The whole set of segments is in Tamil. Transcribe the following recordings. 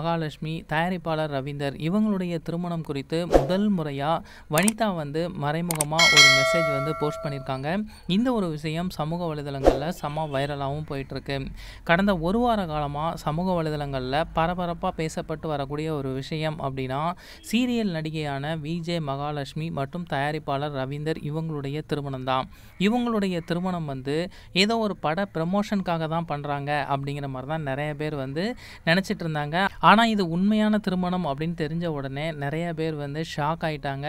மகாலட்சுமி தயாரிப்பாளர் ரவீந்தர் இவங்களுடைய திருமணம் குறித்து முதல் முறையாக வனிதா வந்து மறைமுகமாக ஒரு மெசேஜ் வந்து போஸ்ட் பண்ணியிருக்காங்க இந்த ஒரு விஷயம் சமூக வலைதளங்களில் சம வைரலாகவும் போயிட்டுருக்கு கடந்த ஒரு வார காலமாக சமூக வலைதளங்களில் பரபரப்பாக பேசப்பட்டு வரக்கூடிய ஒரு விஷயம் அப்படின்னா சீரியல் நடிகையான விஜே மகாலட்சுமி மற்றும் தயாரிப்பாளர் ரவீந்தர் இவங்களுடைய திருமணம் தான் இவங்களுடைய திருமணம் வந்து ஏதோ ஒரு பட ப்ரமோஷனுக்காக தான் பண்ணுறாங்க அப்படிங்கிற மாதிரி தான் நிறைய பேர் வந்து நினச்சிட்டு இருந்தாங்க ஆனால் இது உண்மையான திருமணம் அப்படின்னு தெரிஞ்ச உடனே நிறைய பேர் வந்து ஷாக் ஆகிட்டாங்க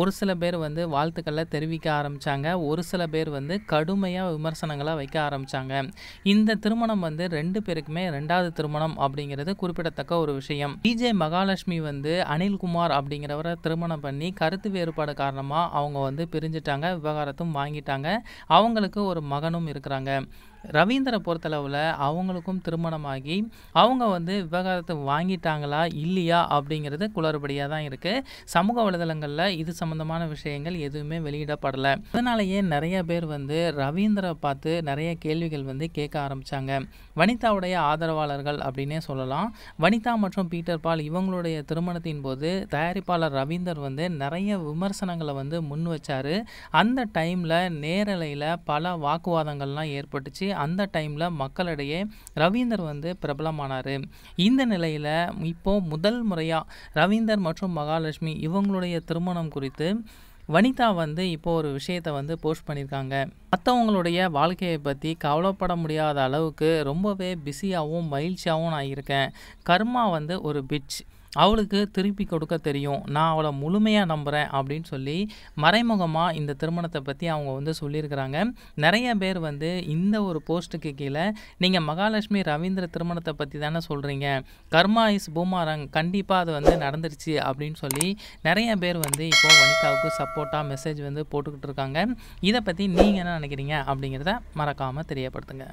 ஒரு சில பேர் வந்து வாழ்த்துக்களை தெரிவிக்க ஆரம்பித்தாங்க ஒரு சில பேர் வந்து கடுமையாக விமர்சனங்களை வைக்க ஆரம்பித்தாங்க இந்த திருமணம் வந்து ரெண்டு பேருக்குமே ரெண்டாவது திருமணம் அப்படிங்கிறது குறிப்பிடத்தக்க ஒரு விஷயம் டிஜே மகாலட்சுமி வந்து அனில்குமார் அப்படிங்கிறவரை திருமணம் பண்ணி கருத்து வேறுபாடு காரணமாக அவங்க வந்து பிரிஞ்சிட்டாங்க விவகாரத்தும் வாங்கிட்டாங்க அவங்களுக்கு ஒரு மகனும் இருக்கிறாங்க ரவீந்திரை பொறுத்தளவில் அவங்களுக்கும் திருமணமாகி அவங்க வந்து விவகாரத்தை வாங்கிட்டாங்களா இல்லையா அப்படிங்கிறது குளறுபடியாக தான் இருக்குது சமூக வலைதளங்களில் இது சம்மந்தமான விஷயங்கள் எதுவுமே வெளியிடப்படலை அதனாலேயே நிறைய பேர் வந்து ரவீந்திரை பார்த்து நிறைய கேள்விகள் வந்து கேட்க ஆரம்பித்தாங்க வனிதாவுடைய ஆதரவாளர்கள் அப்படின்னே சொல்லலாம் வனிதா மற்றும் பீட்டர் பால் இவங்களுடைய திருமணத்தின் போது தயாரிப்பாளர் ரவீந்தர் வந்து நிறைய விமர்சனங்களை வந்து முன் வச்சார் அந்த டைமில் நேரலையில் பல வாக்குவாதங்கள்லாம் ஏற்பட்டுச்சு அந்த டைமில் மக்களிடையே ரவீந்தர் வந்து பிரபலமானார் இந்த நிலையில் இப்போது முதல் முறையாக ரவீந்தர் மற்றும் மகாலட்சுமி இவங்களுடைய திருமணம் குறித்து வனிதா வந்து இப்போது ஒரு விஷயத்தை வந்து போஸ்ட் பண்ணியிருக்காங்க மற்றவங்களுடைய வாழ்க்கையை பற்றி கவலைப்பட முடியாத அளவுக்கு ரொம்பவே பிஸியாகவும் மகிழ்ச்சியாகவும் நான் இருக்கேன் கர்மா வந்து ஒரு பிட்ச் அவளுக்கு திருப்பி கொடுக்க தெரியும் நான் அவளை முழுமையாக நம்புகிறேன் அப்படின்னு சொல்லி மறைமுகமாக இந்த திருமணத்தை பற்றி அவங்க வந்து சொல்லியிருக்கிறாங்க நிறைய பேர் வந்து இந்த ஒரு போஸ்ட்டுக்கு கீழே நீங்கள் மகாலட்சுமி ரவீந்திர திருமணத்தை பற்றி தானே சொல்கிறீங்க கர்மா இஸ் பூமாரங் கண்டிப்பாக அது வந்து நடந்துருச்சு அப்படின்னு சொல்லி நிறைய பேர் வந்து இப்போது வனிதாவுக்கு சப்போர்ட்டாக மெசேஜ் வந்து போட்டுக்கிட்டு இருக்காங்க இதை பற்றி நீங்கள் என்ன நினைக்கிறீங்க அப்படிங்கிறத மறக்காமல் தெரியப்படுத்துங்க